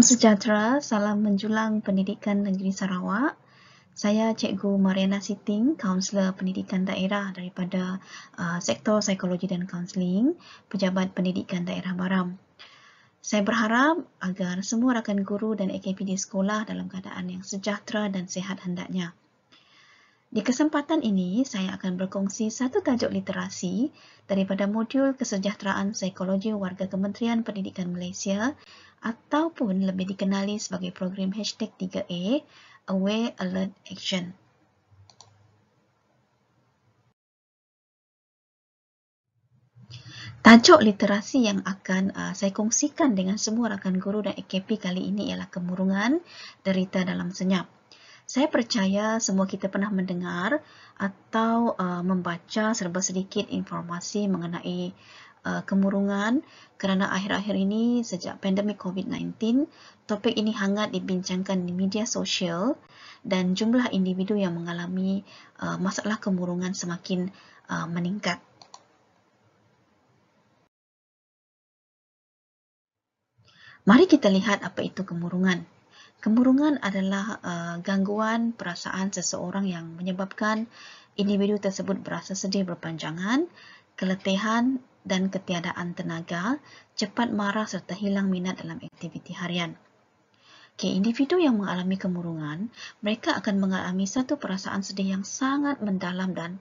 Salam sejahtera, salam menjulang pendidikan negeri Sarawak. Saya Cikgu Mariana Siting, Kaunselor Pendidikan Daerah daripada uh, Sektor Psikologi dan Kaunseling, Pejabat Pendidikan Daerah Baram. Saya berharap agar semua rakan guru dan AKP di sekolah dalam keadaan yang sejahtera dan sehat hendaknya. Di kesempatan ini, saya akan berkongsi satu tajuk literasi daripada modul Kesejahteraan Psikologi Warga Kementerian Pendidikan Malaysia ataupun lebih dikenali sebagai program hashtag 3A, Aware Alert Action. Tajuk literasi yang akan uh, saya kongsikan dengan semua rakan guru dan AKP kali ini ialah kemurungan derita dalam senyap. Saya percaya semua kita pernah mendengar atau uh, membaca serba sedikit informasi mengenai uh, kemurungan kerana akhir-akhir ini sejak pandemik COVID-19, topik ini hangat dibincangkan di media sosial dan jumlah individu yang mengalami uh, masalah kemurungan semakin uh, meningkat. Mari kita lihat apa itu kemurungan. Kemurungan adalah uh, gangguan perasaan seseorang yang menyebabkan individu tersebut berasa sedih berpanjangan, keletihan dan ketiadaan tenaga, cepat marah serta hilang minat dalam aktiviti harian. Okay, individu yang mengalami kemurungan, mereka akan mengalami satu perasaan sedih yang sangat mendalam dan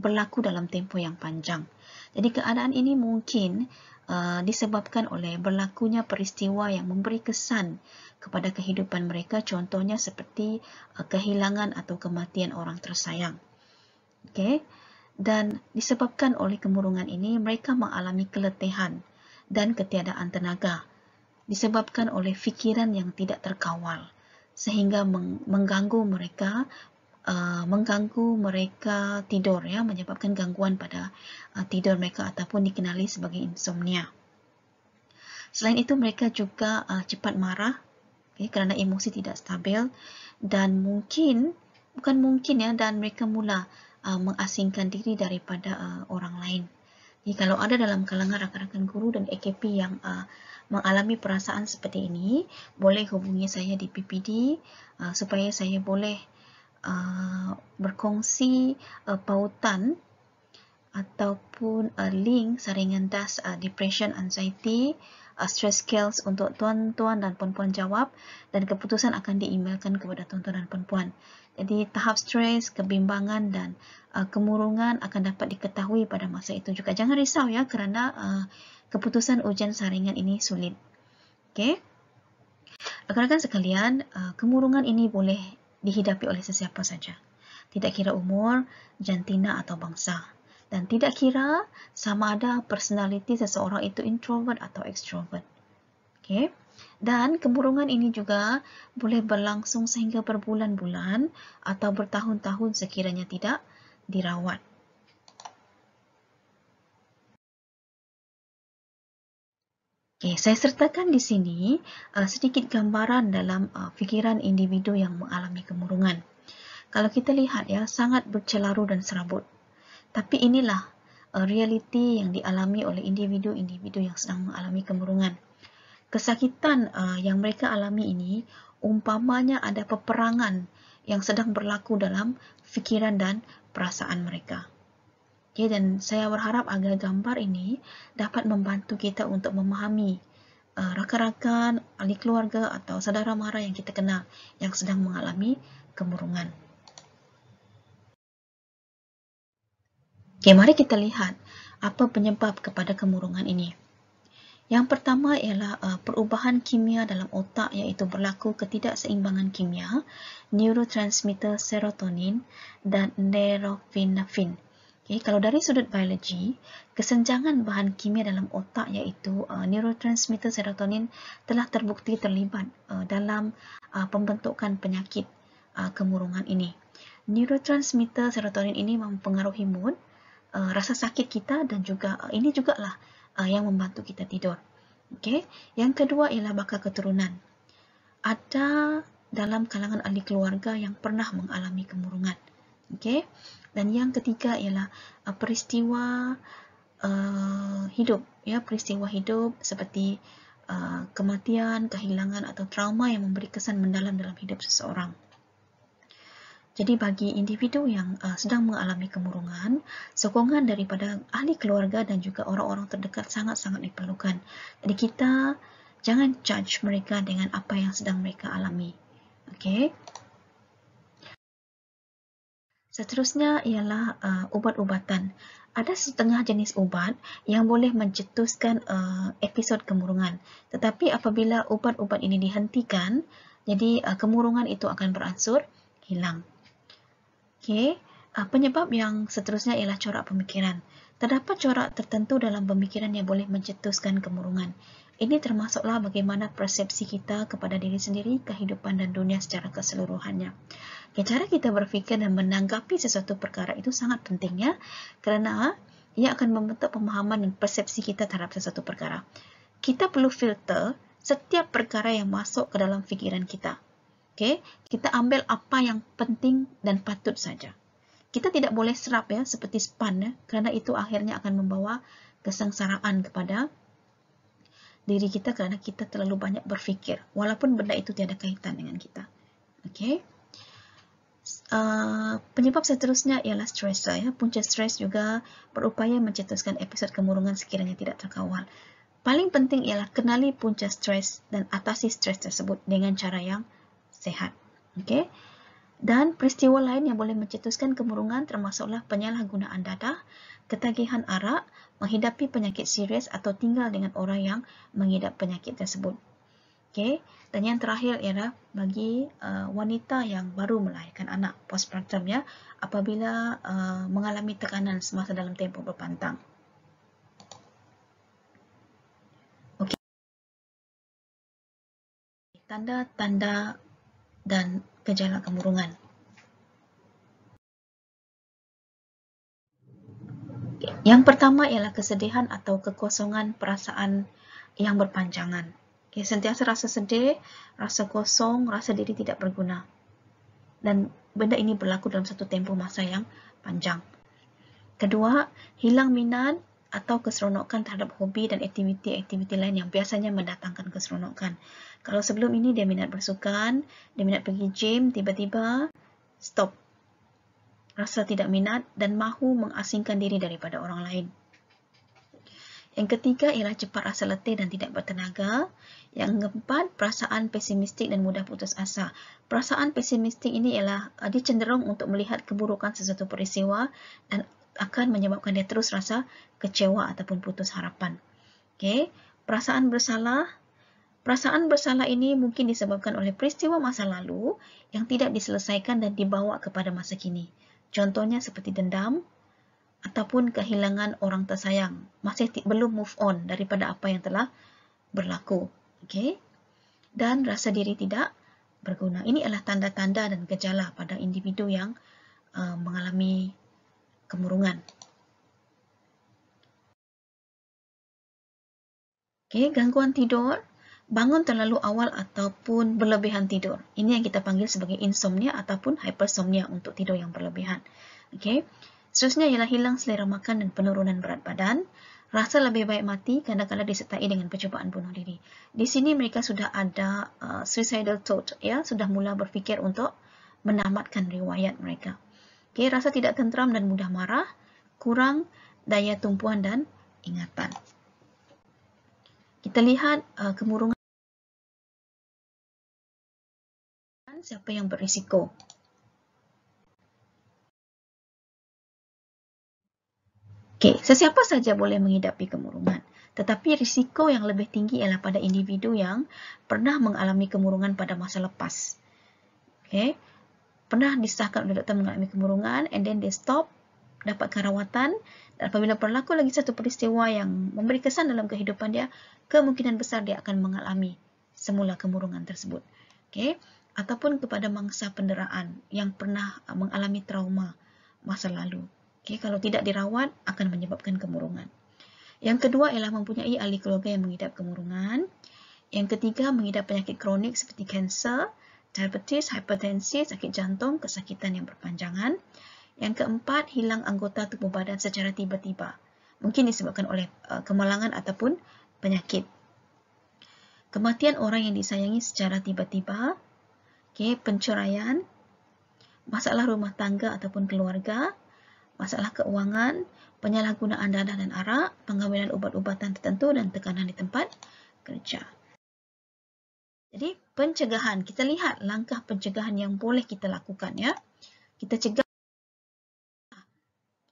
berlaku dalam tempoh yang panjang. Jadi keadaan ini mungkin Uh, disebabkan oleh berlakunya peristiwa yang memberi kesan kepada kehidupan mereka contohnya seperti uh, kehilangan atau kematian orang tersayang. Okay? Dan disebabkan oleh kemurungan ini mereka mengalami keletihan dan ketiadaan tenaga disebabkan oleh fikiran yang tidak terkawal sehingga mengganggu mereka Uh, mengganggu mereka tidur ya menyebabkan gangguan pada uh, tidur mereka ataupun dikenali sebagai insomnia. Selain itu mereka juga uh, cepat marah okay, ya, kerana emosi tidak stabil dan mungkin bukan mungkin ya dan mereka mula uh, mengasingkan diri daripada uh, orang lain. Jadi kalau ada dalam kalangan rakan-rakan guru dan AKP yang uh, mengalami perasaan seperti ini, boleh hubungi saya di PPD uh, supaya saya boleh Uh, berkongsi uh, pautan ataupun uh, link saringan tas uh, depression anxiety uh, stress scales untuk tuan-tuan dan puan-puan jawab dan keputusan akan diemailkan kepada tuan-tuan dan puan-puan. Jadi tahap stres, kebimbangan dan uh, kemurungan akan dapat diketahui pada masa itu juga. Jangan risau ya kerana uh, keputusan ujian saringan ini sulit. Okey. Rakan-rakan sekalian, uh, kemurungan ini boleh dihidapi oleh sesiapa saja. Tidak kira umur, jantina atau bangsa. Dan tidak kira sama ada personaliti seseorang itu introvert atau extrovert. Okay? Dan kemurungan ini juga boleh berlangsung sehingga berbulan-bulan atau bertahun-tahun sekiranya tidak dirawat. Okay, saya sertakan di sini uh, sedikit gambaran dalam uh, fikiran individu yang mengalami kemurungan. Kalau kita lihat ya, sangat bercelaru dan serabut. Tapi inilah uh, realiti yang dialami oleh individu-individu yang sedang mengalami kemurungan. Kesakitan uh, yang mereka alami ini, umpamanya ada peperangan yang sedang berlaku dalam fikiran dan perasaan mereka. Okay, dan saya berharap agar gambar ini dapat membantu kita untuk memahami uh, rakan-rakan, ahli keluarga atau saudara mara yang kita kenal yang sedang mengalami kemurungan. Okay, mari kita lihat apa penyebab kepada kemurungan ini. Yang pertama ialah uh, perubahan kimia dalam otak iaitu berlaku ketidakseimbangan kimia neurotransmitter serotonin dan neurofinafin. Okay, kalau dari sudut biologi, kesenjangan bahan kimia dalam otak iaitu uh, neurotransmitter serotonin telah terbukti terlibat uh, dalam uh, pembentukan penyakit uh, kemurungan ini. Neurotransmitter serotonin ini mempengaruhi mood, uh, rasa sakit kita dan juga uh, ini juga uh, yang membantu kita tidur. Okay. Yang kedua ialah bakal keturunan. Ada dalam kalangan ahli keluarga yang pernah mengalami kemurungan. Okay dan yang ketiga ialah uh, peristiwa uh, hidup ya peristiwa hidup seperti uh, kematian kehilangan atau trauma yang memberi kesan mendalam dalam hidup seseorang jadi bagi individu yang uh, sedang mengalami kemurungan, sokongan daripada ahli keluarga dan juga orang-orang terdekat sangat-sangat diperlukan. Jadi kita jangan judge mereka dengan apa yang sedang mereka alami. Okay? Seterusnya ialah uh, ubat-ubatan. Ada setengah jenis ubat yang boleh mencetuskan uh, episod kemurungan. Tetapi apabila ubat-ubat ini dihentikan, jadi uh, kemurungan itu akan beransur hilang. Okey, uh, penyebab yang seterusnya ialah corak pemikiran. Terdapat corak tertentu dalam pemikiran yang boleh mencetuskan kemurungan. Ini termasuklah bagaimana persepsi kita kepada diri sendiri, kehidupan dan dunia secara keseluruhannya. Ya, cara kita berpikir dan menanggapi sesuatu perkara itu sangat penting ya, karena ia akan membentuk pemahaman dan persepsi kita terhadap sesuatu perkara. Kita perlu filter setiap perkara yang masuk ke dalam fikiran kita. Okay? Kita ambil apa yang penting dan patut saja. Kita tidak boleh serap ya seperti span ya, kerana itu akhirnya akan membawa kesengsaraan kepada diri kita kerana kita terlalu banyak berfikir walaupun benda itu tiada kaitan dengan kita. Okey. Uh, penyebab seterusnya ialah stres ya. Punca stres juga berupaya mencetuskan episod kemurungan sekiranya tidak terkawal. Paling penting ialah kenali punca stres dan atasi stres tersebut dengan cara yang sehat. Okey. Dan peristiwa lain yang boleh mencetuskan kemurungan termasuklah penyalahgunaan dadah, ketagihan arak, menghidapi penyakit serius atau tinggal dengan orang yang mengidap penyakit tersebut. Okay. Dan yang terakhir ialah bagi uh, wanita yang baru melahirkan anak postpartum ya, apabila uh, mengalami tekanan semasa dalam tempoh berpantang. Tanda-tanda dan gejala kemurungan. Yang pertama ialah kesedihan atau kekosongan perasaan yang berpanjangan. Okay, sentiasa rasa sedih, rasa kosong, rasa diri tidak berguna. Dan benda ini berlaku dalam satu tempoh masa yang panjang. Kedua, hilang minat atau keseronokan terhadap hobi dan aktiviti-aktiviti lain yang biasanya mendatangkan keseronokan. Kalau sebelum ini dia minat bersukan, dia minat pergi gym, tiba-tiba stop rasa tidak minat dan mahu mengasingkan diri daripada orang lain. Yang ketiga ialah cepat rasa letih dan tidak bertenaga. Yang keempat, perasaan pesimistik dan mudah putus asa. Perasaan pesimistik ini ialah uh, dia cenderung untuk melihat keburukan sesuatu peristiwa dan akan menyebabkan dia terus rasa kecewa ataupun putus harapan. Okay. Perasaan bersalah. Perasaan bersalah ini mungkin disebabkan oleh peristiwa masa lalu yang tidak diselesaikan dan dibawa kepada masa kini. Contohnya seperti dendam ataupun kehilangan orang tersayang. Masih belum move on daripada apa yang telah berlaku. Okay? Dan rasa diri tidak berguna. Ini adalah tanda-tanda dan gejala pada individu yang uh, mengalami kemurungan. Okay, gangguan tidur bangun terlalu awal ataupun berlebihan tidur. Ini yang kita panggil sebagai insomnia ataupun hypersomnia untuk tidur yang berlebihan. Okey. Seterusnya ialah hilang selera makan dan penurunan berat badan. Rasa lebih baik mati kadang-kadang disertai dengan percubaan bunuh diri. Di sini mereka sudah ada uh, suicidal thought, ya, sudah mula berfikir untuk menamatkan riwayat mereka. Okay, rasa tidak tenteram dan mudah marah, kurang daya tumpuan dan ingatan. Kita lihat uh, kemurungan. siapa yang berisiko. Okay, sesiapa saja boleh menghidapi kemurungan. Tetapi risiko yang lebih tinggi ialah pada individu yang pernah mengalami kemurungan pada masa lepas. Okay, Pernah disahkan oleh doktor mengalami kemurungan and then they stop dapatkan rawatan dan apabila berlaku lagi satu peristiwa yang memberi kesan dalam kehidupan dia, kemungkinan besar dia akan mengalami semula kemurungan tersebut. Okay ataupun kepada mangsa penderaan yang pernah uh, mengalami trauma masa lalu. Okay, kalau tidak dirawat akan menyebabkan kemurungan. Yang kedua ialah mempunyai ahli keluarga yang mengidap kemurungan. Yang ketiga mengidap penyakit kronik seperti kanser, diabetes, hipertensi, sakit jantung, kesakitan yang berpanjangan. Yang keempat hilang anggota tubuh badan secara tiba-tiba. Mungkin disebabkan oleh uh, kemalangan ataupun penyakit. Kematian orang yang disayangi secara tiba-tiba okay, penceraian, masalah rumah tangga ataupun keluarga, masalah keuangan, penyalahgunaan dana dan arak, pengambilan ubat-ubatan tertentu dan tekanan di tempat kerja. Jadi, pencegahan. Kita lihat langkah pencegahan yang boleh kita lakukan. ya. Kita cegah.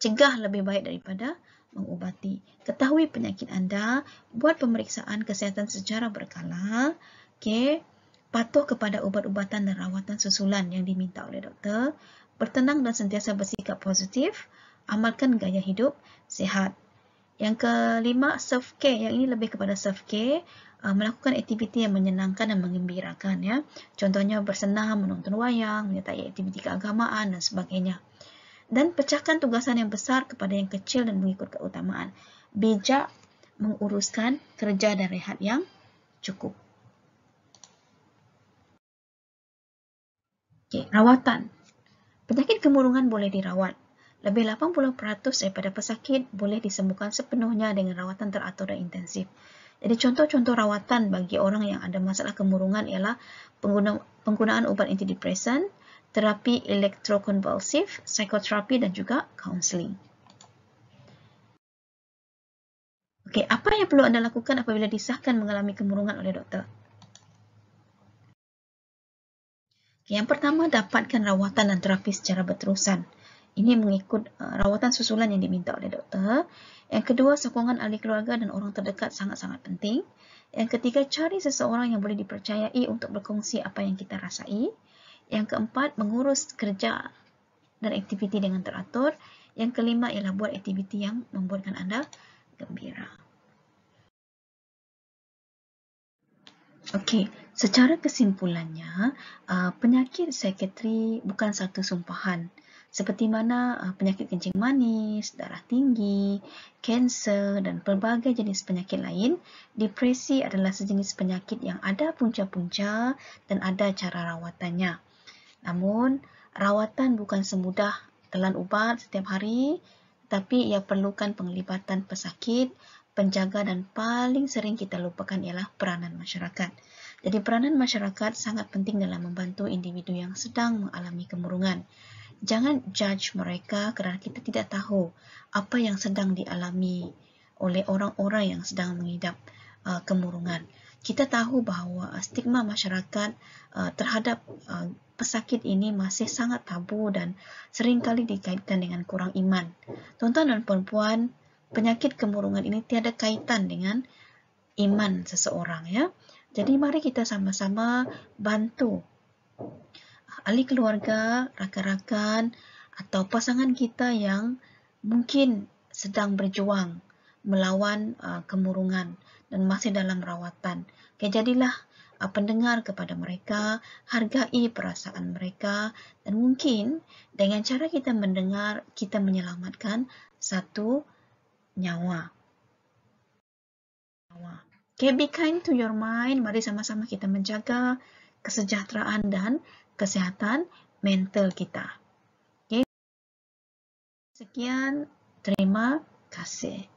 Cegah lebih baik daripada mengubati. Ketahui penyakit anda, buat pemeriksaan kesihatan secara berkala. Okey patuh kepada ubat-ubatan dan rawatan susulan yang diminta oleh doktor, bertenang dan sentiasa bersikap positif, amalkan gaya hidup sehat. Yang kelima, self-care. Yang ini lebih kepada self-care, uh, melakukan aktiviti yang menyenangkan dan mengembirakan. Ya. Contohnya bersenam, menonton wayang, menyertai aktiviti keagamaan dan sebagainya. Dan pecahkan tugasan yang besar kepada yang kecil dan mengikut keutamaan. Bijak menguruskan kerja dan rehat yang cukup. Okey, rawatan. Penyakit kemurungan boleh dirawat. Lebih 80% daripada pesakit boleh disembuhkan sepenuhnya dengan rawatan teratur dan intensif. Jadi contoh-contoh rawatan bagi orang yang ada masalah kemurungan ialah pengguna, penggunaan ubat antidepresan, terapi elektrokonvulsif, psikoterapi dan juga counseling. Okey, apa yang perlu anda lakukan apabila disahkan mengalami kemurungan oleh doktor? Yang pertama, dapatkan rawatan dan terapi secara berterusan. Ini mengikut uh, rawatan susulan yang diminta oleh doktor. Yang kedua, sokongan ahli keluarga dan orang terdekat sangat-sangat penting. Yang ketiga, cari seseorang yang boleh dipercayai untuk berkongsi apa yang kita rasai. Yang keempat, mengurus kerja dan aktiviti dengan teratur. Yang kelima ialah buat aktiviti yang membuatkan anda gembira. Okey, Secara kesimpulannya, uh, penyakit sekretari bukan satu sumpahan. Seperti mana uh, penyakit kencing manis, darah tinggi, kanser dan pelbagai jenis penyakit lain, depresi adalah sejenis penyakit yang ada punca-punca dan ada cara rawatannya. Namun, rawatan bukan semudah telan ubat setiap hari, tapi ia perlukan penglibatan pesakit, penjaga dan paling sering kita lupakan ialah peranan masyarakat. Jadi peranan masyarakat sangat penting dalam membantu individu yang sedang mengalami kemurungan. Jangan judge mereka kerana kita tidak tahu apa yang sedang dialami oleh orang-orang yang sedang mengidap uh, kemurungan. Kita tahu bahawa uh, stigma masyarakat uh, terhadap uh, pesakit ini masih sangat tabu dan seringkali dikaitkan dengan kurang iman. Tuan-tuan dan puan-puan, penyakit kemurungan ini tiada kaitan dengan iman seseorang ya. Uh, jadi mari kita sama-sama bantu ahli keluarga, rakan-rakan atau pasangan kita yang mungkin sedang berjuang melawan uh, kemurungan dan masih dalam rawatan. Okay, jadilah uh, pendengar kepada mereka, hargai perasaan mereka dan mungkin dengan cara kita mendengar, kita menyelamatkan satu nyawa. Okay, be kind to your mind. Mari sama-sama kita menjaga kesejahteraan dan kesehatan mental kita. Okay. Sekian, terima kasih.